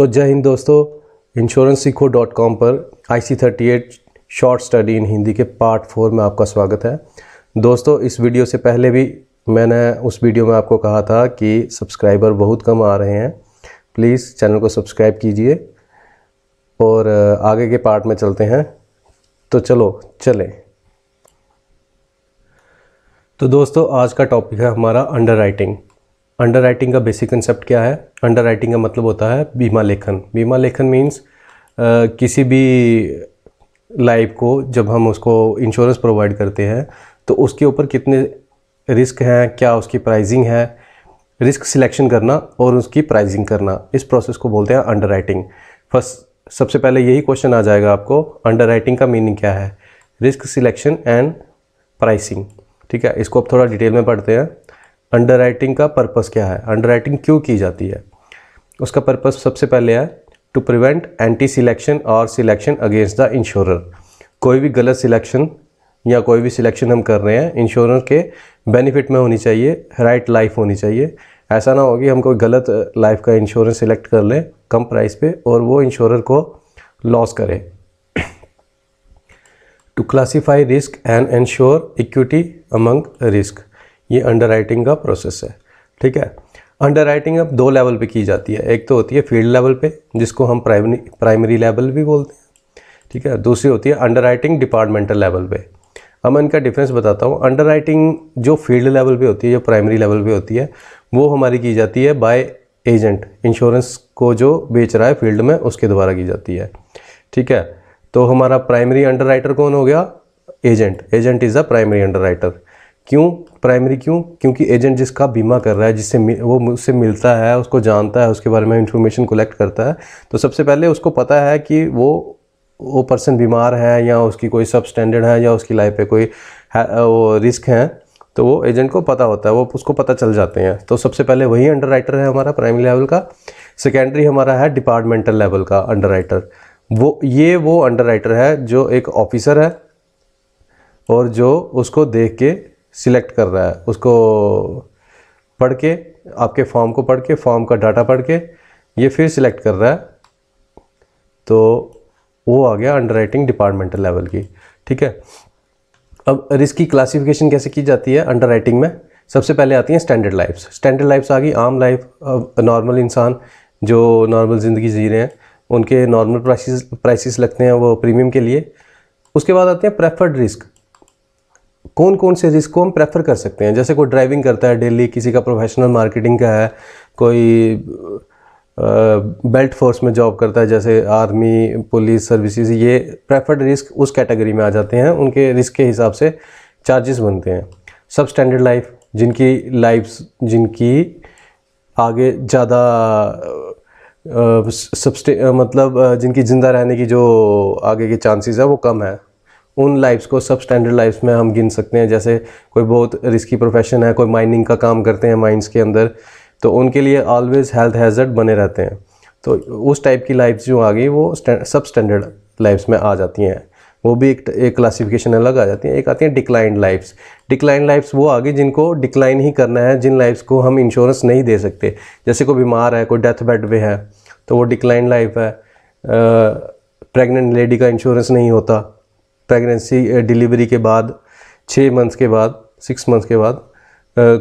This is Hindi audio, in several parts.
तो जय हिंद दोस्तों इंश्योरेंस सीखो डॉट कॉम पर I C thirty eight short study in Hindi के पार्ट फोर में आपका स्वागत है दोस्तों इस वीडियो से पहले भी मैंने उस वीडियो में आपको कहा था कि सब्सक्राइबर बहुत कम आ रहे हैं प्लीज़ चैनल को सब्सक्राइब कीजिए और आगे के पार्ट में चलते हैं तो चलो चलें तो दोस्तों आज का टॉपिक है हमारा अंडर राइटिंग अंडर राइटिंग का बेसिक कंसेप्ट क्या है अंडर राइटिंग का मतलब होता है बीमा लेखन बीमा लेखन मीन्स किसी भी लाइफ को जब हम उसको इंश्योरेंस प्रोवाइड करते हैं तो उसके ऊपर कितने रिस्क हैं क्या उसकी प्राइजिंग है रिस्क सिलेक्शन करना और उसकी प्राइजिंग करना इस प्रोसेस को बोलते हैं अंडर राइटिंग फर्स्ट सबसे पहले यही क्वेश्चन आ जाएगा आपको अंडर राइटिंग का मीनिंग क्या है रिस्क सिलेक्शन एंड प्राइसिंग ठीक है इसको आप थोड़ा डिटेल में पढ़ते हैं अंडरराइटिंग का पर्पज़ क्या है अंडरराइटिंग क्यों की जाती है उसका पर्पज़ सबसे पहले है टू प्रिवेंट एंटी सिलेक्शन और सिलेक्शन अगेंस्ट द इंश्योरर कोई भी गलत सिलेक्शन या कोई भी सिलेक्शन हम कर रहे हैं इंश्योरर के बेनिफिट में होनी चाहिए राइट लाइफ होनी चाहिए ऐसा ना हो कि हम कोई गलत लाइफ का इंश्योरेंस सिलेक्ट कर लें कम प्राइस पे और वो इंश्योरर को लॉस करे to classify risk and insure equity among risk ये अंडर राइटिंग का प्रोसेस है ठीक है अंडर राइटिंग अब दो लेवल पे की जाती है एक तो होती है फील्ड लेवल पे जिसको हम प्राइमरी प्राइमरी लेवल भी बोलते हैं ठीक है दूसरी होती है अंडर राइटिंग डिपार्टमेंटल लेवल पे अब मैं इनका डिफरेंस बताता हूँ अंडर राइटिंग जो फील्ड लेवल पे होती है जो प्राइमरी लेवल पे होती है वो हमारी की जाती है बाय एजेंट इंश्योरेंस को जो बेच रहा है फील्ड में उसके द्वारा की जाती है ठीक है तो हमारा प्राइमरी अंडर राइटर कौन हो गया agent agent is the primary underwriter क्यों प्राइमरी क्यों क्योंकि एजेंट जिसका बीमा कर रहा है जिससे वो उससे मिलता है उसको जानता है उसके बारे में इंफॉर्मेशन कलेक्ट करता है तो सबसे पहले उसको पता है कि वो वो पर्सन बीमार है या उसकी कोई सब स्टैंडर्ड है या उसकी लाइफ पे कोई वो रिस्क है तो वो एजेंट को पता होता है वो उसको पता चल जाते हैं तो सबसे पहले वही अंडर है हमारा प्राइमरी लेवल का सेकेंडरी हमारा है डिपार्टमेंटल लेवल का अंडर वो ये वो अंडर है जो एक ऑफिसर है और जो उसको देख के सिलेक्ट कर रहा है उसको पढ़ के आपके फॉर्म को पढ़ के फॉर्म का डाटा पढ़ के ये फिर सिलेक्ट कर रहा है तो वो आ गया अंडर राइटिंग डिपार्टमेंटल लेवल की ठीक है अब रिस्क की क्लासिफिकेशन कैसे की जाती है अंडर राइटिंग में सबसे पहले आती हैं स्टैंडर्ड लाइफ्स स्टैंडर्ड लाइफ्स आ गई आम लाइफ अब नॉर्मल इंसान जो नॉर्मल ज़िंदगी जी रहे हैं उनके नॉर्मल प्राइसेस प्राइसेस लगते हैं वो प्रीमियम के लिए उसके बाद आते हैं प्रेफर्ड रिस्क कौन कौन से रिस्क को हम प्रेफर कर सकते हैं जैसे कोई ड्राइविंग करता है डेली किसी का प्रोफेशनल मार्केटिंग का है कोई बेल्ट फोर्स में जॉब करता है जैसे आर्मी पुलिस सर्विसेज ये प्रेफर्ड रिस्क उस कैटेगरी में आ जाते हैं उनके रिस्क के हिसाब से चार्जेस बनते हैं सब स्टैंडर्ड लाइफ जिनकी लाइफ जिनकी आगे ज़्यादा सबस्टे मतलब जिनकी ज़िंदा रहने की जो आगे के चांसेस है वो कम है उन लाइफ्स को सब स्टैंडर्ड लाइफ्स में हम गिन सकते हैं जैसे कोई बहुत रिस्की प्रोफेशन है कोई माइनिंग का काम करते हैं माइंस के अंदर तो उनके लिए ऑलवेज हेल्थ हैजर्ड बने रहते हैं तो उस टाइप की लाइफ्स जो आ गई वो सब स्टैंडर्ड लाइफ्स में आ जाती हैं वो भी एक एक क्लासिफिकेशन अलग आ जाती है एक आती है डिक्लाइंड लाइफ्स डिक्लाइन लाइफ्स वो आ गई जिनको डिक्लाइन ही करना है जिन लाइफ्स को हम इंश्योरेंस नहीं दे सकते जैसे कोई बीमार है कोई डेथ बेड पे है तो वो डिक्लाइन लाइफ है प्रेग्नेंट लेडी का इंश्योरेंस नहीं होता प्रेगनेंसी डिलीवरी uh, के बाद छः मंथ्स के बाद सिक्स मंथ्स के बाद uh,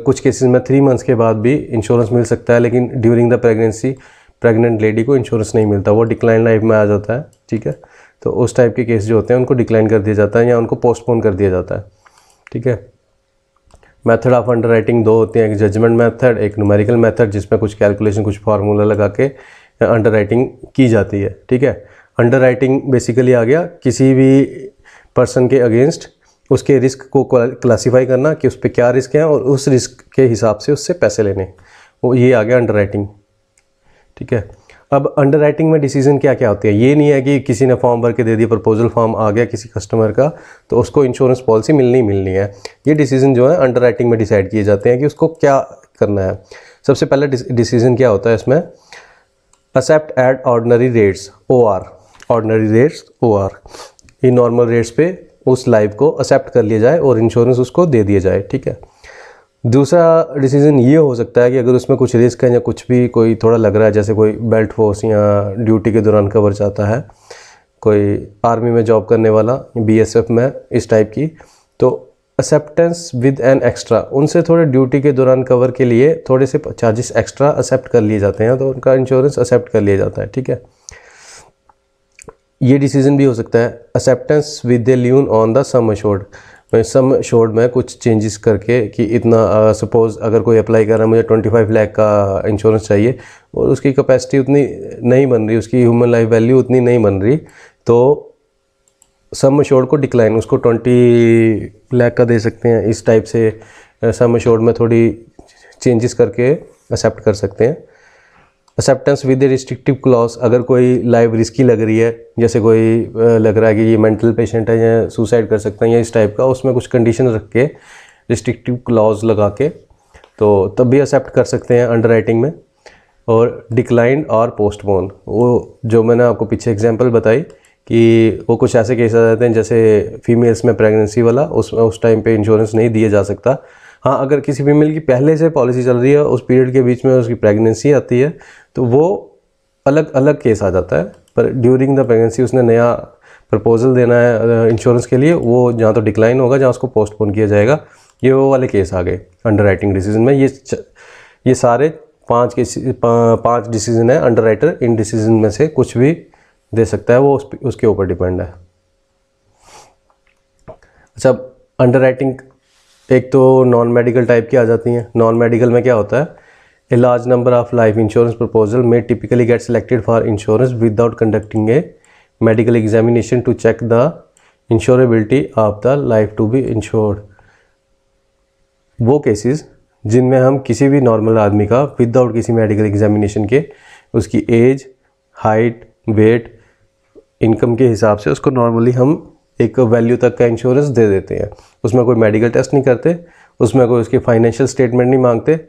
कुछ केसेस में थ्री मंथ्स के बाद भी इंश्योरेंस मिल सकता है लेकिन during the pregnancy pregnant lady को इंश्योरेंस नहीं मिलता वो डिक्लाइन लाइफ में आ जाता है ठीक है तो उस टाइप के केस जो होते हैं उनको डिक्लाइन कर दिया जाता है या उनको पोस्टपोन कर दिया जाता है ठीक है मेथड ऑफ अंडर राइटिंग दो होते हैं एक जजमेंट मेथड एक न्यूमेरिकल मेथड जिसमें कुछ कैलकुलेशन कुछ फार्मूला लगा के अंडर uh, राइटिंग की जाती है ठीक है अंडर राइटिंग बेसिकली आ गया किसी भी पर्सन के अगेंस्ट उसके रिस्क को क्लासीफाई करना कि उस पर क्या रिस्क है और उस रिस्क के हिसाब से उससे पैसे लेने वो ये आ गया अंडर राइटिंग ठीक है अब अंडर राइटिंग में डिसीजन क्या क्या होती है ये नहीं है कि किसी ने फॉर्म भर के दे दिया प्रपोजल फॉर्म आ गया किसी कस्टमर का तो उसको इंश्योरेंस पॉलिसी मिलनी ही मिलनी है ये डिसीजन जो है अंडर राइटिंग में डिसाइड किए जाते हैं कि उसको क्या करना है सबसे पहले डिसीजन क्या होता है इसमें accept at ordinary rates O R ordinary rates O R ही नॉर्मल रेट्स पे उस लाइफ को एक्सेप्ट कर लिया जाए और इंश्योरेंस उसको दे दिया जाए ठीक है दूसरा डिसीज़न ये हो सकता है कि अगर उसमें कुछ रिस्क है या कुछ भी कोई थोड़ा लग रहा है जैसे कोई बेल्ट फोर्स या ड्यूटी के दौरान कवर जाता है कोई आर्मी में जॉब करने वाला बी में इस टाइप की तो एक्सेप्टेंस विद एन एक्स्ट्रा उनसे थोड़े ड्यूटी के दौरान कवर के लिए थोड़े से चार्जेस एक्स्ट्रा एक्सेप्ट कर लिए जाते हैं तो उनका इंश्योरेंस एक्सेप्ट कर लिया जाता है ठीक है ये डिसीजन भी हो सकता है acceptance with the lien on the sum assured sum assured में कुछ चेंजेस करके कि इतना सपोज़ uh, अगर कोई अप्लाई कर रहा है मुझे ट्वेंटी फाइव लाख का इंश्योरेंस चाहिए और उसकी कैपेसिटी उतनी नहीं बन रही उसकी ह्यूमन लाइफ वैल्यू उतनी नहीं बन रही तो सम अशोर्ड को डिक्लाइन उसको ट्वेंटी लाख का दे सकते हैं इस टाइप से सम अशोर्ड में थोड़ी चेंजेस करके एक्सेप्ट कर सकते हैं acceptance with a restrictive clause अगर कोई लाइफ रिस्की लग रही है जैसे कोई लग रहा है कि ये मेंटल पेशेंट है या सुसाइड कर सकता है या इस टाइप का उसमें कुछ कंडीशन रख के रिस्ट्रिक्टिव क्लॉज लगा के तो तब भी एक्सेप्ट कर सकते हैं अंडर राइटिंग में और डिक्लाइंड और पोस्टपोन वो जो मैंने आपको पीछे एग्जाम्पल बताई कि वो कुछ ऐसे केस आ जाते हैं जैसे फीमेल्स में प्रेगनेंसी वाला उसमें उस टाइम पे इंश्योरेंस नहीं दिया जा सकता हाँ अगर किसी फीमेल की पहले से पॉलिसी चल रही है उस पीरियड के बीच में उसकी प्रेगनेंसी आती है तो वो अलग अलग केस आ जाता है पर ड्यूरिंग द प्रेगनेंसी उसने नया प्रपोजल देना है इंश्योरेंस uh, के लिए वो जहाँ तो डिक्लाइन होगा जहाँ उसको पोस्टपोन किया जाएगा ये वो वाले केस आ गए अंडर राइटिंग डिसीजन में ये ये सारे पांच केस पा, पांच डिसीजन है अंडर राइटर इन डिसीजन में से कुछ भी दे सकता है वो उस, उसके ऊपर डिपेंड है अच्छा अंडर राइटिंग एक तो नॉन मेडिकल टाइप की आ जाती हैं नॉन मेडिकल में क्या होता है a large number of life insurance proposal may typically get selected for insurance without conducting a medical examination to check the insurability of the life to be insured वो केसेस जिनमें हम किसी भी नॉर्मल आदमी का विदाउट किसी मेडिकल एग्जामिनेशन के उसकी एज हाइट वेट इनकम के हिसाब से उसको नॉर्मली हम एक वैल्यू तक का इंश्योरेंस दे देते हैं उसमें कोई मेडिकल टेस्ट नहीं करते उसमें कोई उसकी फाइनेंशियल स्टेटमेंट नहीं मांगते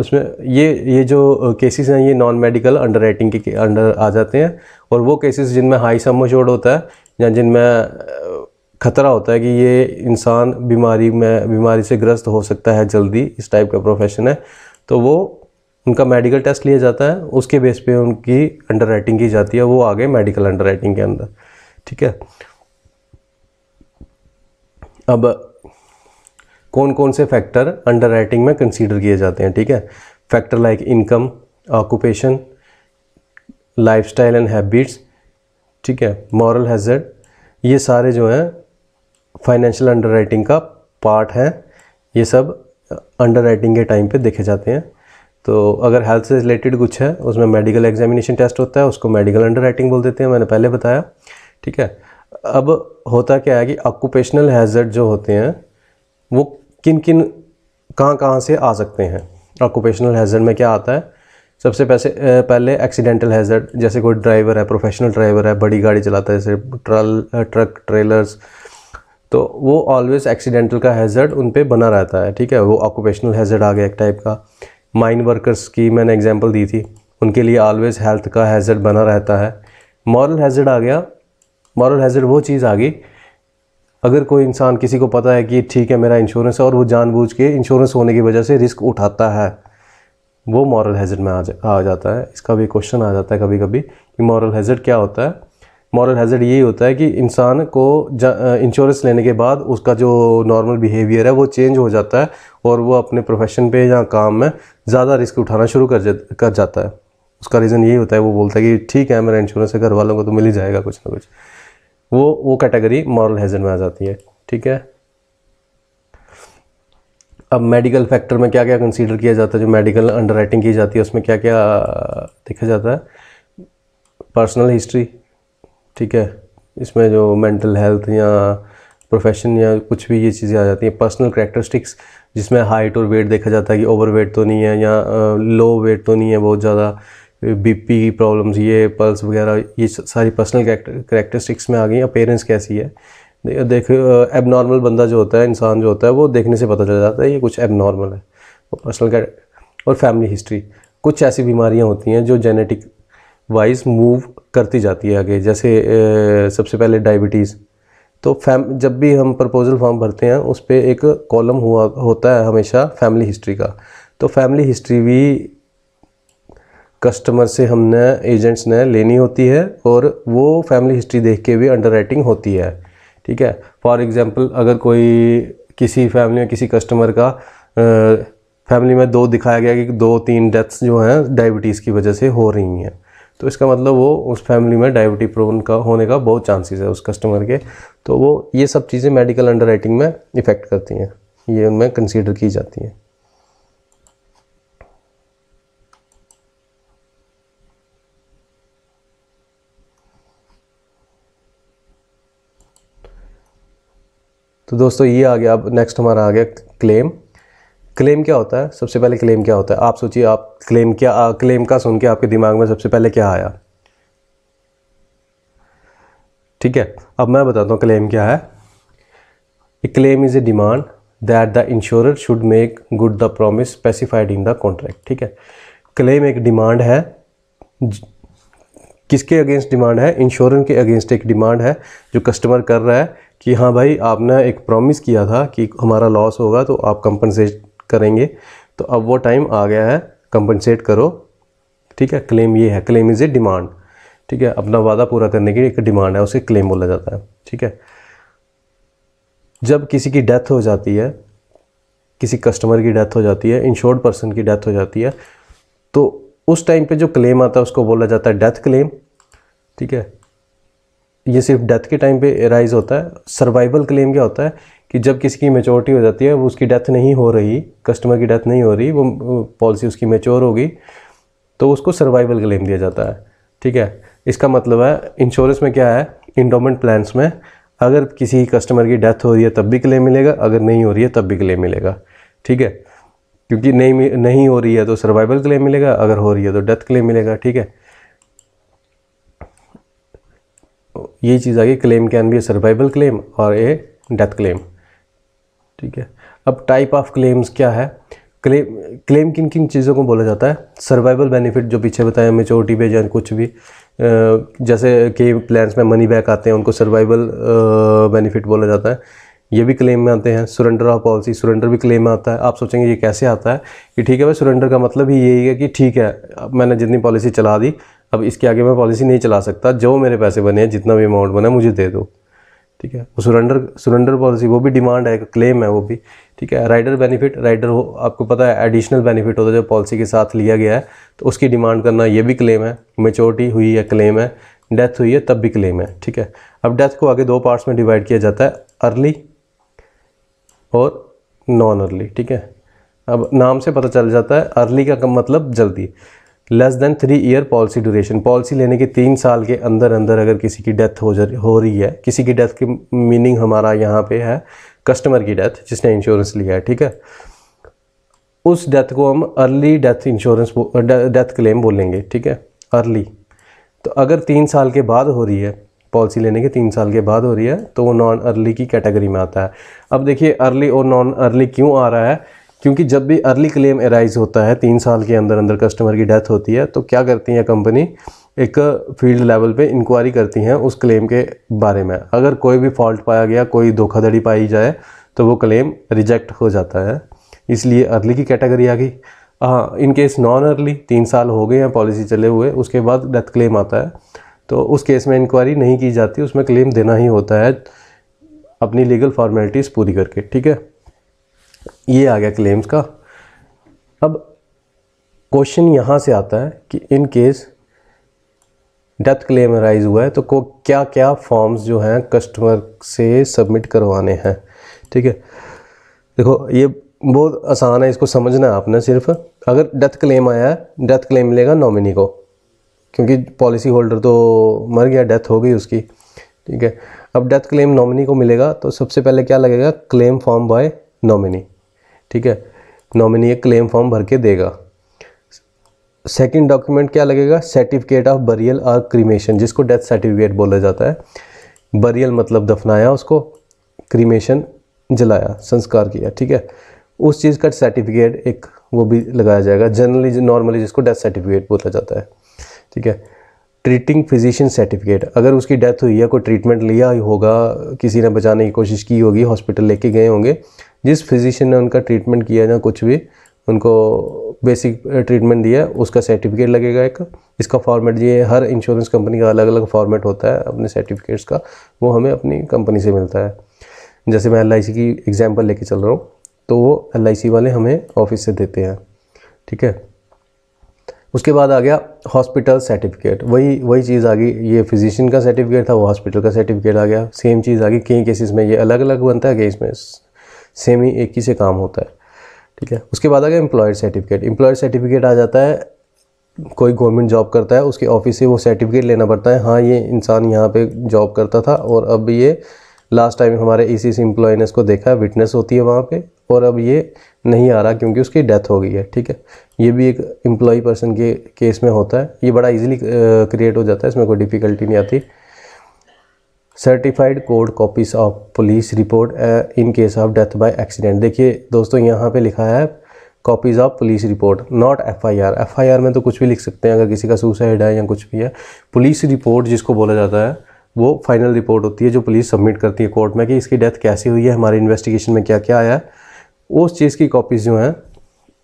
उसमें ये ये जो केसेस हैं ये नॉन मेडिकल अंडर राइटिंग के अंडर आ जाते हैं और वो केसेस जिनमें हाई सम अशोर्ड होता है या जिनमें खतरा होता है कि ये इंसान बीमारी में बीमारी से ग्रस्त हो सकता है जल्दी इस टाइप का प्रोफेशन है तो वो उनका मेडिकल टेस्ट लिया जाता है उसके बेस पे उनकी अंडर राइटिंग की जाती है वो आगे मेडिकल अंडर राइटिंग के अंदर ठीक है अब कौन कौन से फैक्टर अंडर राइटिंग में कंसीडर किए जाते हैं ठीक है factor like income occupation lifestyle and habits ठीक है मॉरल हैजर्ड ये सारे जो हैं फाइनेंशियल अंडर राइटिंग का पार्ट है ये सब अंडर राइटिंग के टाइम पे देखे जाते हैं तो अगर हेल्थ से रिलेटेड कुछ है उसमें मेडिकल एग्जामिनेशन टेस्ट होता है उसको मेडिकल अंडर राइटिंग बोल देते हैं मैंने पहले बताया ठीक है अब होता क्या है कि ऑक्यूपेशनल हैजर्ड जो होते हैं वो किन किन कहाँ कहाँ से आ सकते हैं ऑक्यूपेशनल हैज़र्ड में क्या आता है सबसे पैसे पहले एक्सीडेंटल हैज़र्ड जैसे कोई ड्राइवर है प्रोफेशनल ड्राइवर है बड़ी गाड़ी चलाता है जैसे ट्रल ट्रक ट्रेलर्स तो वो ऑलवेज़ एक्सीडेंटल का हैज़र्ड उन पर बना रहता है ठीक है वो ऑक्यूपेशनल हैज़र्ड आ गया एक टाइप का माइन वर्कर्स की मैंने एग्जांपल दी थी उनके लिए ऑलवेज़ हेल्थ का हैज़र्ड बना रहता है मॉरल हैज़र्ड आ गया मॉरल हैज़र्ड वो चीज़ आ गई अगर कोई इंसान किसी को पता है कि ठीक है मेरा इंश्योरेंस है और वो जानबूझ के इंश्योरेंस होने की वजह से रिस्क उठाता है वो मॉरल हैजर्ड में आ जा आ जाता है इसका भी क्वेश्चन आ जाता है कभी कभी कि मॉरल हैजर्ड क्या होता है मॉरल हैजर्ड यही होता है कि इंसान को इंश्योरेंस लेने के बाद उसका जो नॉर्मल बिहेवियर है वो चेंज हो जाता है और वो अपने प्रोफेशन पे या काम में ज़्यादा रिस्क उठाना शुरू कर जा कर जाता है उसका रीज़न यही होता है वो बोलता है कि ठीक है मेरा इंश्योरेंस है घर वालों को तो मिल ही जाएगा कुछ ना कुछ वो वो कैटेगरी मॉरल हैजन में आ जाती है ठीक है अब मेडिकल फैक्टर में क्या क्या कंसीडर किया जाता है जो मेडिकल अंडर की जाती है उसमें क्या क्या देखा जाता है पर्सनल हिस्ट्री ठीक है इसमें जो मेंटल हेल्थ या प्रोफेशन या कुछ भी ये चीज़ें आ जाती हैं पर्सनल करेक्टरिस्टिक्स जिसमें हाइट और वेट देखा जाता है कि ओवर वेट तो नहीं है या लो वेट तो नहीं है बहुत ज़्यादा बीपी की प्रॉब्लम्स ये पल्स वगैरह ये सारी पर्सनल करेक्टरिस्टिक्स में आ गई अपेयरेंस कैसी है देख एबनॉर्मल बंदा जो होता है इंसान जो होता है वो देखने से पता चल जाता है ये कुछ एबनॉर्मल है पर्सनल और फैमिली हिस्ट्री कुछ ऐसी बीमारियाँ होती हैं जो जेनेटिक वाइज मूव करती जाती है आगे जैसे ए, सबसे पहले डायबिटीज़ तो फैम जब भी हम प्रपोजल फॉर्म भरते हैं उस पर एक कॉलम हुआ होता है हमेशा फैमिली हिस्ट्री का तो फैमिली हिस्ट्री भी कस्टमर से हमने एजेंट्स ने लेनी होती है और वो फैमिली हिस्ट्री देख के भी अंडर राइटिंग होती है ठीक है फॉर एग्ज़ाम्पल अगर कोई किसी फैमिली में किसी कस्टमर का फैमिली में दो दिखाया गया कि दो तीन डेथ्स जो हैं डायबिटीज़ की वजह से हो रही हैं तो इसका मतलब वो उस फैमिली में डायबिटी प्रोन का होने का बहुत चांसेस है उस कस्टमर के तो वो ये सब चीज़ें मेडिकल अंडर में इफ़ेक्ट करती हैं ये उनमें कंसिडर की जाती हैं तो दोस्तों ये आ गया अब नेक्स्ट हमारा आ गया क्लेम क्लेम क्या होता है सबसे पहले क्लेम क्या होता है आप सोचिए आप क्लेम क्या आ, क्लेम का सुन के आपके दिमाग में सबसे पहले क्या आया ठीक है अब मैं बताता हूँ क्लेम क्या है a claim is a demand that the insurer should make good the promise specified in the contract ठीक है क्लेम एक डिमांड है किसके अगेंस्ट डिमांड है इंश्योरेंस के अगेंस्ट एक डिमांड है जो कस्टमर कर रहा है कि हाँ भाई आपने एक प्रॉमिस किया था कि हमारा लॉस होगा तो आप कंपनसेट करेंगे तो अब वो टाइम आ गया है कंपनसेट करो ठीक है क्लेम ये है क्लेम इज़ ए डिमांड ठीक है अपना वादा पूरा करने की एक डिमांड है उसे क्लेम बोला जाता है ठीक है जब किसी की डेथ हो जाती है किसी कस्टमर की डेथ हो जाती है इंश्योर्ड पर्सन की डेथ हो जाती है तो उस टाइम पे जो क्लेम आता है उसको बोला जाता है डेथ क्लेम ठीक है ये सिर्फ डेथ के टाइम पे राइज होता है सर्वाइवल क्लेम क्या होता है कि जब किसी की मेचोरिटी हो जाती है वो उसकी डेथ नहीं हो रही कस्टमर की डेथ नहीं हो रही वो पॉलिसी उसकी मेच्योर होगी तो उसको सर्वाइवल क्लेम दिया जाता है ठीक है इसका मतलब है इंश्योरेंस में क्या है इंडोमेंट प्लान्स में अगर किसी कस्टमर की डेथ हो रही है तब भी क्लेम मिलेगा अगर नहीं हो रही है तब भी क्लेम मिलेगा ठीक है क्योंकि नहीं नहीं हो रही है तो सर्वाइवल क्लेम मिलेगा अगर हो रही है तो डेथ क्लेम मिलेगा ठीक है ये चीज़ आ गई claim can be a survival claim और ए डेथ क्लेम ठीक है अब टाइप ऑफ क्लेम्स क्या है क्लेम क्लेम किन किन चीज़ों को बोला जाता है सर्वाइवल बेनिफिट जो पीछे बताया मेचोरिटी पे या कुछ भी जैसे के प्लान्स में मनी बैक आते हैं उनको सर्वाइवल बेनिफिट बोला जाता है ये भी क्लेम में आते हैं सुरेंडर ऑफ पॉलिसी सुरेंडर भी क्लेम में आता है आप सोचेंगे ये कैसे आता है कि ठीक है भाई सुरेंडर का मतलब ही यही है कि ठीक है अब मैंने जितनी पॉलिसी चला दी अब इसके आगे मैं पॉलिसी नहीं चला सकता जो मेरे पैसे बने हैं जितना भी अमाउंट बना मुझे दे दो ठीक है वो सुरेंडर सुरेंडर पॉलिसी वो भी डिमांड है क्लेम है वो भी ठीक है राइडर बेनिफिट राइडर हो आपको पता है एडिशनल बेनिफिट होता है जो पॉलिसी के साथ लिया गया है तो उसकी डिमांड करना ये भी क्लेम है मेचोरिटी हुई है क्लेम है डेथ हुई है तब भी क्लेम है ठीक है अब डेथ को आगे दो पार्ट्स में डिवाइड किया जाता है अर्ली और नॉन अर्ली ठीक है अब नाम से पता चल जाता है अर्ली का मतलब जल्दी less than three year policy duration policy लेने के तीन साल के अंदर अंदर अगर किसी की डेथ हो जा हो रही है किसी की डेथ की मीनिंग हमारा यहाँ पे है कस्टमर की डेथ जिसने इंश्योरेंस लिया है ठीक है उस डेथ को हम early death insurance death claim बोलेंगे ठीक है अर्ली तो अगर तीन साल के बाद हो रही है पॉलिसी लेने के तीन साल के बाद हो रही है तो वो नॉन अर्ली की कैटेगरी में आता है अब देखिए अर्ली और नॉन अर्ली क्यों आ रहा है क्योंकि जब भी अर्ली क्लेम एराइज होता है तीन साल के अंदर अंदर कस्टमर की डेथ होती है तो क्या करती है कंपनी एक फील्ड लेवल पे इंक्वायरी करती हैं उस क्लेम के बारे में अगर कोई भी फॉल्ट पाया गया कोई धोखाधड़ी पाई जाए तो वो क्लेम रिजेक्ट हो जाता है इसलिए अर्ली की कैटेगरी आ गई हाँ इनकेस नॉन अर्ली तीन साल हो गए हैं पॉलिसी चले हुए उसके बाद डेथ क्लेम आता है तो उस केस में इंक्वायरी नहीं की जाती उसमें क्लेम देना ही होता है अपनी लीगल फॉर्मेलिटीज़ पूरी करके ठीक है ये आ गया क्लेम्स का अब क्वेश्चन यहाँ से आता है कि in case death claim raise हुआ है तो को क्या क्या फॉर्म्स जो हैं कस्टमर से सबमिट करवाने हैं ठीक है देखो ये बहुत आसान है इसको समझना है आपने सिर्फ अगर डेथ क्लेम आया है डेथ क्लेम मिलेगा नॉमिनी को क्योंकि पॉलिसी होल्डर तो मर गया डेथ हो गई उसकी ठीक है अब डेथ क्लेम नॉमिनी को मिलेगा तो सबसे पहले क्या लगेगा क्लेम फॉर्म बाय नॉमिनी ठीक है नॉमिनी एक क्लेम फॉर्म भर के देगा सेकंड डॉक्यूमेंट क्या लगेगा सर्टिफिकेट ऑफ बरियल और क्रीमेशन जिसको डेथ सर्टिफिकेट बोला जाता है बरियल मतलब दफनाया उसको क्रीमेशन जलाया संस्कार किया ठीक है उस चीज़ का सर्टिफिकेट एक वो भी लगाया जाएगा जनरली नॉर्मली जिसको डेथ सर्टिफिकेट बोला जाता है ठीक है ट्रीटिंग फिजिशियन सर्टिफिकेट अगर उसकी डेथ हुई है कोई ट्रीटमेंट लिया होगा किसी ने बचाने की कोशिश की होगी हॉस्पिटल लेके गए होंगे जिस फिजिशियन ने उनका ट्रीटमेंट किया या कुछ भी उनको बेसिक ट्रीटमेंट दिया उसका सर्टिफिकेट लगेगा एक इसका फॉर्मेट ये हर इंश्योरेंस कंपनी का अलग अलग फॉर्मेट होता है अपने सर्टिफिकेट्स का वो हमें अपनी कंपनी से मिलता है जैसे मैं एल की एग्ज़ाम्पल लेके चल रहा हूँ तो वो एल वाले हमें ऑफिस से देते हैं ठीक है उसके बाद आ गया हॉस्पिटल सर्टिफिकेट वही वही चीज़ आ गई ये फिजिशियन का सर्टिफिकेट था वो हॉस्पिटल का सर्टिफिकेट आ गया सेम चीज़ आ गई कई केसेस में ये अलग अलग बनता है केस में सेम ही एक ही से काम होता है ठीक है उसके बाद आ गया एम्प्लॉयर सर्टिफिकेट एम्प्लॉयर सर्टिफिकेट आ जाता है कोई गवर्नमेंट जॉब करता है उसके ऑफिस से वो सर्टिफिकेट लेना पड़ता है हाँ ये इंसान यहाँ पर जॉब करता था और अब ये लास्ट टाइम हमारे इसी सी एम्प्लॉय ने इसको देखा विटनेस होती है वहाँ पर और अब ये नहीं आ रहा क्योंकि उसकी डेथ हो गई है ठीक है ये भी एक एम्प्लॉय पर्सन के केस में होता है ये बड़ा इजीली क्रिएट हो जाता है इसमें कोई डिफ़िकल्टी नहीं आती certified code copies of police report in case of death by accident देखिए दोस्तों यहाँ पे लिखा है copies of police report not FIR FIR में तो कुछ भी लिख सकते हैं अगर किसी का सुसाइड है या कुछ भी है पुलिस रिपोर्ट जिसको बोला जाता है वो फाइनल रिपोर्ट होती है जो पुलिस सबमिट करती है कोर्ट में कि इसकी डेथ कैसी हुई है हमारे इन्वेस्टिगेशन में क्या क्या आया है उस चीज़ की कॉपीज़ जो हैं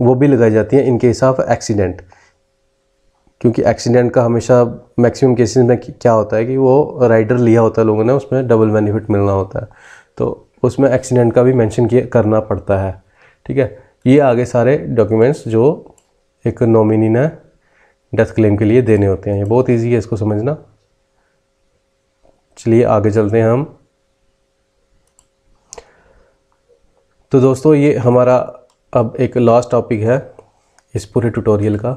वो भी लगाई जाती हैं इनके हिसाब एक्सीडेंट क्योंकि एक्सीडेंट का हमेशा मैक्सिमम केसेस में क्या होता है कि वो राइडर लिया होता है लोगों ने उसमें डबल बेनिफिट मिलना होता है तो उसमें एक्सीडेंट का भी मेंशन किया करना पड़ता है ठीक है ये आगे सारे डॉक्यूमेंट्स जो एक नॉमिनी ने डेथ क्लेम के लिए देने होते हैं ये बहुत ईजी है इसको समझना चलिए आगे चलते हैं हम तो दोस्तों ये हमारा अब एक लास्ट टॉपिक है इस पूरे ट्यूटोरियल का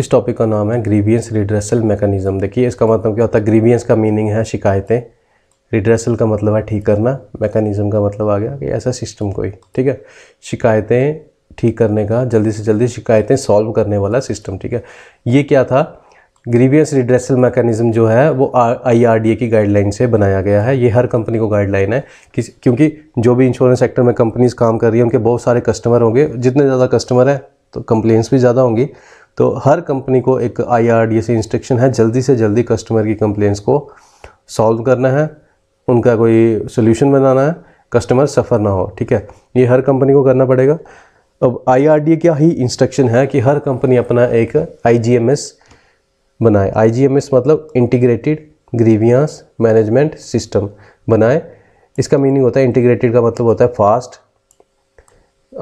इस टॉपिक का नाम है ग्रीवियंस रिड्रेसल मेकानिज़म देखिए इसका मतलब क्या होता है ग्रीवियंस का मीनिंग है शिकायतें रिड्रेसल का मतलब है ठीक करना मेकानिज़म का मतलब आ गया कि ऐसा सिस्टम कोई ठीक है शिकायतें ठीक करने का जल्दी से जल्दी शिकायतें सॉल्व करने वाला सिस्टम ठीक है ये क्या था ग्रीवियस रिड्रेसल मैकेनिज़्म जो है वो आई आर डी ए की गाइडलाइन से बनाया गया है ये हर कंपनी को गाइडलाइन है कि, क्योंकि जो भी इंश्योरेंस सेक्टर में कंपनीज काम कर रही है उनके बहुत सारे कस्टमर होंगे जितने ज़्यादा कस्टमर हैं तो कंप्लेंट्स भी ज़्यादा होंगी तो हर कंपनी को एक आई आर डी ए से इंस्ट्रक्शन है जल्दी से जल्दी कस्टमर की कंप्लेंट्स को सॉल्व करना है उनका कोई सोल्यूशन बनाना है कस्टमर सफ़र ना हो ठीक है ये हर कंपनी को करना पड़ेगा अब आई आर डी ए का ही इंस्ट्रक्शन है कि हर कंपनी अपना एक आई जी एम एस बनाए आईजीएमएस मतलब इंटीग्रेटेड ग्रीवियांस मैनेजमेंट सिस्टम बनाए इसका मीनिंग होता है इंटीग्रेटेड का मतलब होता है फास्ट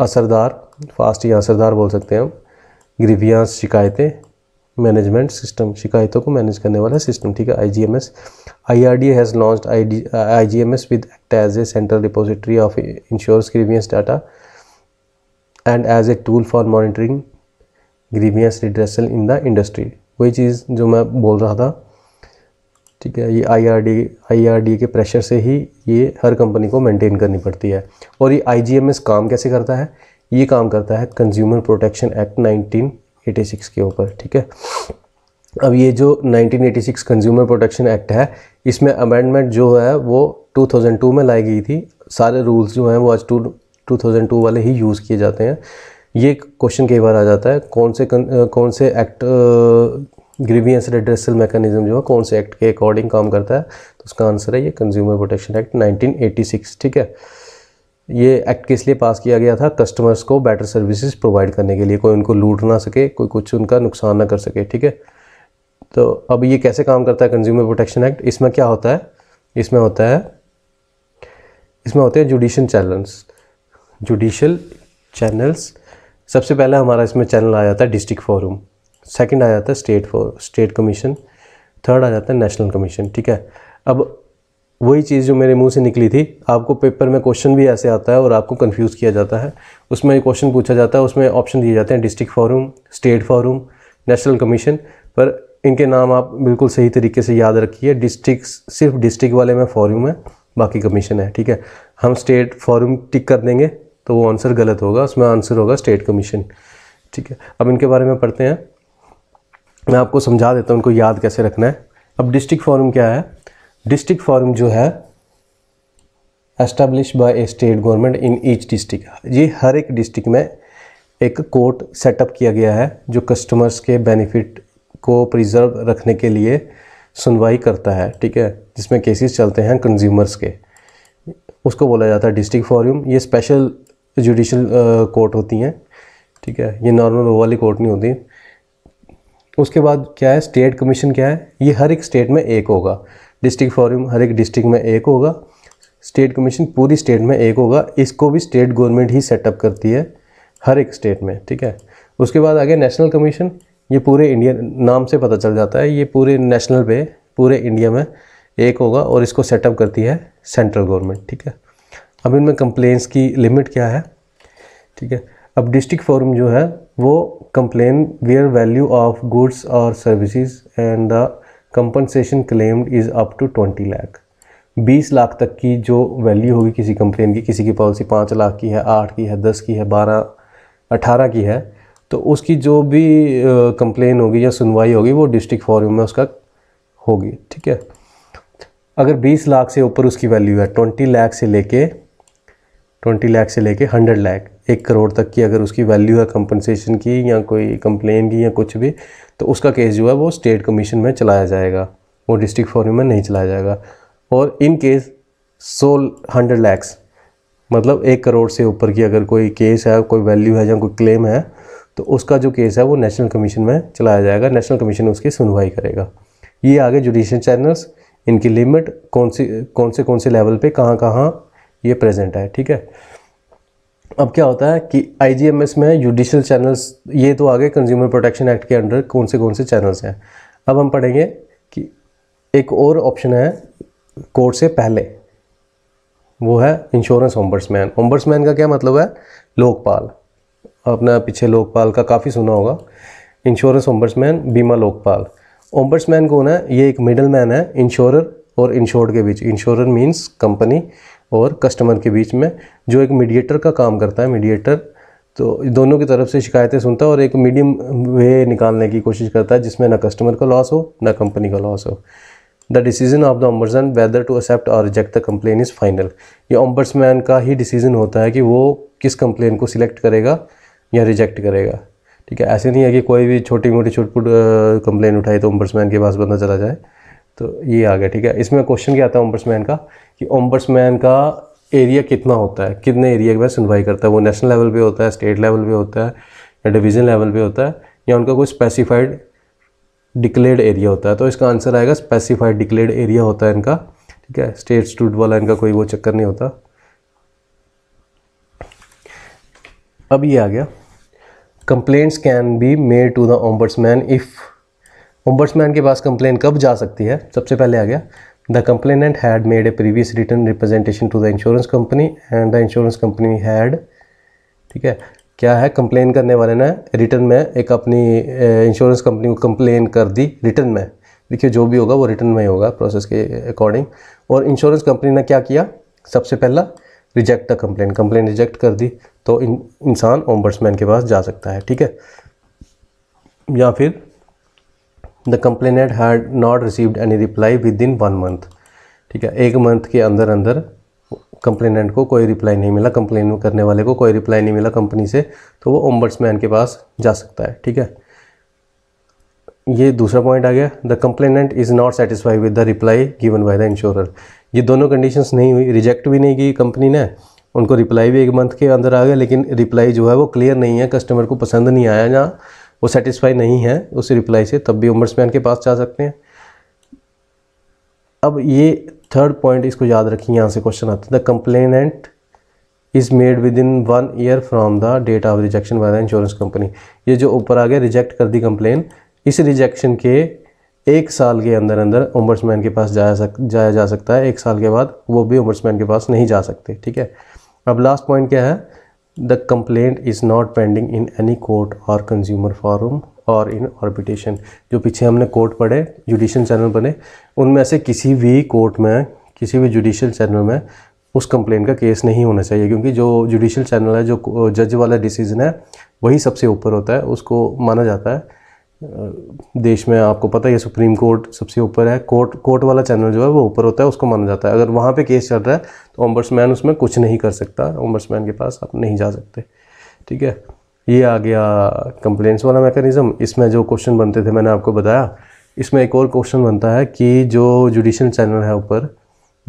असरदार फास्ट या असरदार बोल सकते हैं हम ग्रीवियांस शिकायतें मैनेजमेंट सिस्टम शिकायतों को मैनेज करने वाला सिस्टम ठीक है I G M S I R D has launch I G M S with act as a central repository of insurance grievance data and as a tool for monitoring grievance redressal in the industry वही चीज़ जो मैं बोल रहा था ठीक है ये I R D I R D के प्रेशर से ही ये हर कंपनी को मेंटेन करनी पड़ती है और ये आई जी एम एस काम कैसे करता है ये काम करता है consumer protection act nineteen eighty six के ऊपर ठीक है अब ये जो 1986 कंज्यूमर प्रोटेक्शन एक्ट है इसमें अमेंडमेंट जो है वो 2002 में लाई गई थी सारे रूल्स जो हैं वो आज टू 2002 वाले ही यूज़ किए जाते हैं ये क्वेश्चन कई बार आ जाता है कौन से कौन से एक्ट ग्रीवियंस रेड्रेसल मैकेनिज्म जो है कौन से एक्ट के अकॉर्डिंग काम करता है तो उसका आंसर है ये कंज्यूमर प्रोटेक्शन एक्ट 1986 ठीक है ये एक्ट किस लिए पास किया गया था कस्टमर्स को बेटर सर्विसेज प्रोवाइड करने के लिए कोई उनको लूट ना सके कोई कुछ उनका नुकसान ना कर सके ठीक है तो अब ये कैसे काम करता है कंज्यूमर प्रोटेक्शन एक्ट इसमें क्या होता है इसमें होता है इसमें होते हैं जुडिशल चैनल्स जुडिशल चैनल्स सबसे पहले हमारा इसमें चैनल आ जाता है डिस्ट्रिक्ट फोरम सेकंड आ जाता है state for state commission third आ जाता है नेशनल कमीशन ठीक है अब वही चीज़ जो मेरे मुंह से निकली थी आपको पेपर में क्वेश्चन भी ऐसे आता है और आपको कंफ्यूज किया जाता है उसमें क्वेश्चन पूछा जाता है उसमें ऑप्शन दिए जाते हैं district forum state forum national commission पर इनके नाम आप बिल्कुल सही तरीके से याद रखिए डिस्ट्रिक्ट सिर्फ डिस्ट्रिक्ट वाले में फॉरूम है बाकी कमीशन है ठीक है हम स्टेट फॉरम टिक कर देंगे तो वो आंसर गलत होगा उसमें आंसर होगा स्टेट कमीशन ठीक है अब इनके बारे में पढ़ते हैं मैं आपको समझा देता हूँ उनको याद कैसे रखना है अब डिस्ट्रिक्ट फॉरम क्या है डिस्ट्रिक्ट फॉरम जो है establish by a state government in each district ये हर एक डिस्ट्रिक्ट में एक कोर्ट सेटअप किया गया है जो कस्टमर्स के बेनिफिट को प्रिजर्व रखने के लिए सुनवाई करता है ठीक है जिसमें केसेस चलते हैं कंज्यूमर्स के उसको बोला जाता है डिस्ट्रिक्ट फॉरम ये स्पेशल जुडिशल कोर्ट uh, होती हैं ठीक है ये नॉर्मल वो वाली कोर्ट नहीं होती उसके बाद क्या है स्टेट कमीशन क्या है ये हर एक स्टेट में एक होगा डिस्ट्रिक्ट फॉरम हर एक डिस्ट्रिक्ट में एक होगा स्टेट कमीशन पूरी स्टेट में एक होगा इसको भी स्टेट गवर्नमेंट ही सेटअप करती है हर एक स्टेट में ठीक है उसके बाद आगे नेशनल कमीशन ये पूरे इंडिया नाम से पता चल जाता है ये पूरे नेशनल पे पूरे इंडिया में एक होगा और इसको सेटअप करती है सेंट्रल गवर्नमेंट ठीक है अब इनमें कंप्लेंस की लिमिट क्या है ठीक है अब डिस्ट्रिक्ट फोरम जो है वो complain where value of goods और services and the compensation claimed is up to twenty lakh बीस लाख तक की जो वैल्यू होगी किसी कंप्लेन की किसी की पॉलिसी पाँच लाख की है आठ की है दस की है बारह अठारह की है तो उसकी जो भी कंप्लेन होगी या सुनवाई होगी वो डिस्ट्रिक्ट फॉरम में उसका होगी ठीक है अगर 20 लाख से ऊपर उसकी वैल्यू है 20 लाख से लेके ट्वेंटी लाख से लेके हंड्रेड लाख एक करोड़ तक की अगर उसकी वैल्यू है कंपनसेशन की या कोई कंप्लेन की या कुछ भी तो उसका केस जो है वो स्टेट कमीशन में चलाया जाएगा वो डिस्ट्रिक्ट फोरम में नहीं चलाया जाएगा और in case sole hundred lakhs मतलब एक करोड़ से ऊपर की अगर कोई केस है कोई वैल्यू है या कोई क्लेम है तो उसका जो केस है वो नेशनल कमीशन में चलाया जाएगा नेशनल कमीशन उसकी सुनवाई करेगा ये आगे जुडिशल चैनल्स इनकी लिमिट कौन सी कौन से कौन से लेवल पे कहाँ कहाँ ये प्रेजेंट है ठीक है अब क्या होता है कि आई में जुडिशल चैनल्स ये तो आगे कंज्यूमर प्रोटेक्शन एक्ट के अंडर कौन से कौन से चैनल्स हैं अब हम पढ़ेंगे कि एक और ऑप्शन है कोर्ट से पहले वो है इंश्योरेंस ओम्बर्समैन ओम्बर्समैन का क्या मतलब है लोकपाल अपना पीछे लोकपाल का काफ़ी सुना होगा इंश्योरेंस ओम्बर्समैन बीमा लोकपाल ओम्बर्समैन कौन है ये एक मिडल मैन है इंश्योरर और इंश्योर्ड के बीच इंश्योरर मीन्स कंपनी और कस्टमर के बीच में जो एक मीडिएटर का काम करता है मीडिएटर तो दोनों की तरफ से शिकायतें सुनता है और एक मीडियम वे निकालने की कोशिश करता है जिसमें ना कस्टमर का लॉस हो ना कंपनी का लॉस हो the decision of the ombudsman whether to accept और reject the complain is final ये ओम्बर्समैन का ही डिसीजन होता है कि वो किस कंप्लेन को सिलेक्ट करेगा या रिजेक्ट करेगा ठीक है ऐसे नहीं है कि कोई भी छोटी मोटी छुटपुट कंप्लेन उठाई तो ओम्बर्समैन के पास बंदा चला जाए तो ये आ गया ठीक है इसमें क्वेश्चन क्या आता है ओम्बर्समैन का कि ओम्बर्समैन का एरिया कितना होता है कितने एरिया में सुनवाई करता है वो नेशनल लेवल पे होता है स्टेट लेवल पे होता है या डिवीज़न लेवल पे होता है या उनका कोई स्पेसिफाइड डिक्लेयर्ड एरिया होता है तो इसका आंसर आएगा स्पेसिफाइड डिक्लेयर्ड एरिया होता है इनका ठीक है स्टेट स्टूट वाला इनका कोई वो चक्कर नहीं होता अब ये आ गया complaints can be made to the man if ombudsman के पास कंप्लेन कब जा सकती है सबसे पहले आ गया The complainant had made a previous written representation to the insurance company and the insurance company had ठीक है क्या है कंप्लेन करने वाले ने रिटर्न में एक अपनी इंश्योरेंस कंपनी को कंप्लेन कर दी रिटर्न में देखिए जो भी होगा वो रिटर्न में ही होगा प्रोसेस के अकॉर्डिंग और इंश्योरेंस कंपनी ने क्या किया सबसे पहला reject the complain complain reject कर दी तो इंसान ओम्बर्समैन के पास जा सकता है ठीक है या फिर the complainant had not received any reply within one month ठीक है एक मंथ के अंदर अंदर कंप्लेनेंट को कोई रिप्लाई नहीं मिला कंप्लेन करने वाले को कोई रिप्लाई नहीं मिला कंपनी से तो वो मैन के पास जा सकता है ठीक है ये दूसरा पॉइंट आ गया the complainant is not satisfy with the reply given by the insurer ये दोनों कंडीशंस नहीं हुई रिजेक्ट भी नहीं की कंपनी ने उनको रिप्लाई भी एक मंथ के अंदर आ गया लेकिन रिप्लाई जो है वो क्लियर नहीं है कस्टमर को पसंद नहीं आया जहाँ वो सेटिस्फाई नहीं है उस रिप्लाई से तब भी ओम्बर्समैन के पास जा सकते हैं अब ये थर्ड पॉइंट इसको याद रखिए यहाँ से क्वेश्चन आता है the complainant is made within one year from the date of rejection by the insurance company ये जो ऊपर आ गया रिजेक्ट कर दी कंप्लेन इस रिजेक्शन के एक साल के अंदर अंदर ओम्बर्समैन के पास जाया सक जाया जा सकता है एक साल के बाद वो भी उमर्समैन के पास नहीं जा सकते ठीक है अब लास्ट पॉइंट क्या है The complaint is not pending in any court or consumer forum or in orbitation. जो पीछे हमने कोर्ट पढ़े जुडिशल चैनल बने उनमें से किसी भी कोर्ट में किसी भी जुडिशल चैनल में उस कंप्लेंट का केस नहीं होना चाहिए क्योंकि जो जुडिशल चैनल है जो जज वाला डिसीजन है वही सबसे ऊपर होता है उसको माना जाता है देश में आपको पता है सुप्रीम कोर्ट सबसे ऊपर है कोर्ट कोर्ट वाला चैनल जो है वो ऊपर होता है उसको माना जाता है अगर वहाँ पे केस चल रहा है तो ओम्बर्समैन उसमें कुछ नहीं कर सकता ओम्बर्समैन के पास आप नहीं जा सकते ठीक है ये आ गया कंप्लेंट्स वाला मैकेनिज़्म इसमें जो क्वेश्चन बनते थे मैंने आपको बताया इसमें एक और क्वेश्चन बनता है कि जो जुडिशल चैनल है ऊपर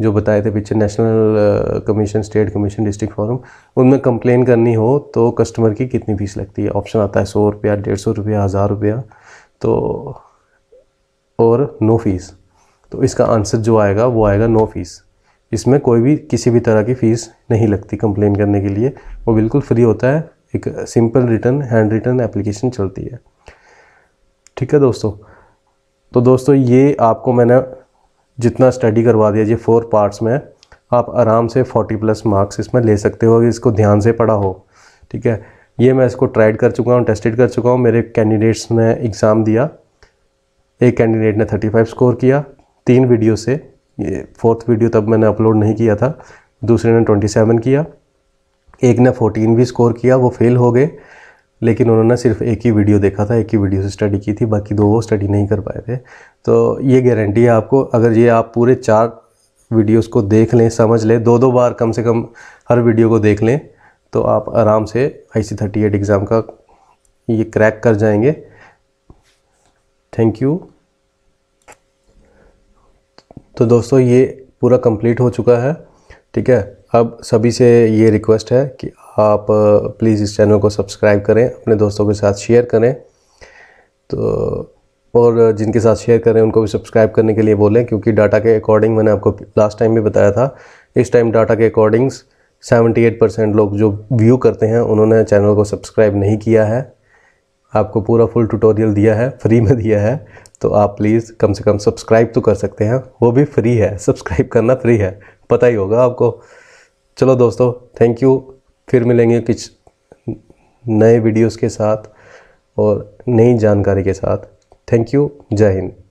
जो बताए थे पीछे national commission state commission district forum उनमें कंप्लेन करनी हो तो कस्टमर की कितनी फीस लगती है ऑप्शन आता है सौ रुपया डेढ़ सौ रुपया हज़ार रुपया तो और नो फीस तो इसका आंसर जो आएगा वो आएगा नो फीस इसमें कोई भी किसी भी तरह की फ़ीस नहीं लगती कंप्लेन करने के लिए वो बिल्कुल फ्री होता है एक simple return hand return application चलती है ठीक है दोस्तों तो दोस्तों ये आपको मैंने जितना स्टडी करवा दिया ये फोर पार्ट्स में आप आराम से 40 प्लस मार्क्स इसमें ले सकते हो अगर इसको ध्यान से पढ़ा हो ठीक है ये मैं इसको ट्राइड कर चुका हूँ टेस्टेड कर चुका हूँ मेरे कैंडिडेट्स ने एग्ज़ाम दिया एक कैंडिडेट ने 35 स्कोर किया तीन वीडियो से ये फोर्थ वीडियो तब मैंने अपलोड नहीं किया था दूसरे ने 27 किया एक ने 14 भी स्कोर किया वो फेल हो गए लेकिन उन्होंने सिर्फ एक ही वीडियो देखा था एक ही वीडियो से स्टडी की थी बाकी दो वो स्टडी नहीं कर पाए थे तो ये गारंटी है आपको अगर ये आप पूरे चार वीडियोस को देख लें समझ लें दो दो बार कम से कम हर वीडियो को देख लें तो आप आराम से I C thirty eight exam का ये क्रैक कर जाएंगे थैंक यू तो दोस्तों ये पूरा कंप्लीट हो चुका है ठीक है अब सभी से ये रिक्वेस्ट है कि आप प्लीज़ इस चैनल को सब्सक्राइब करें अपने दोस्तों के साथ शेयर करें तो और जिनके साथ शेयर करें उनको भी सब्सक्राइब करने के लिए बोलें क्योंकि डाटा के अकॉर्डिंग मैंने आपको लास्ट टाइम भी बताया था इस टाइम डाटा के अकॉर्डिंग्स 78 परसेंट लोग जो व्यू करते हैं उन्होंने चैनल को सब्सक्राइब नहीं किया है आपको पूरा फुल ट्यूटोरियल दिया है फ्री में दिया है तो आप प्लीज़ कम से कम सब्सक्राइब तो कर सकते हैं वो भी फ्री है सब्सक्राइब करना फ्री है पता ही होगा आपको चलो दोस्तों थैंक यू फिर मिलेंगे कुछ नए वीडियोस के साथ और नई जानकारी के साथ थैंक यू जय हिंद